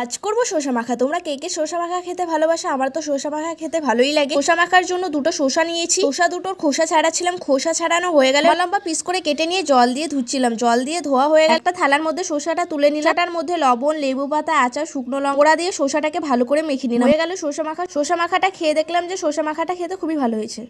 আজ করবো শসা মাখা তোমরা কে কে শসা মাখা খেতে ভালোবাসো আমার তো শসা মাখা খেতে ভালোই লাগে শসা মাখার জন্য দুটো শসা নিয়েছি শসা দুটোর খোসা ছাড়াচ্ছিলাম খোসা ছাড়ানো হয়ে গেল লম্বা পিস করে কেটে নিয়ে জল দিয়ে ধুচ্ছিলাম জল দিয়ে ধোয়া হয়ে গেল একটা থালার মধ্যে শসাটা তুলে নিলাটার মধ্যে লবণ লেবু পাতা আচার শুকনো লঙ্কা দিয়ে শসাটাকে ভালো করে মেখে নিলাম হয়ে গেল শসা মাখা শসা মাখাটা খেয়ে দেখলাম যে শসা মাখাটা খেতে খুবই ভালো হয়েছে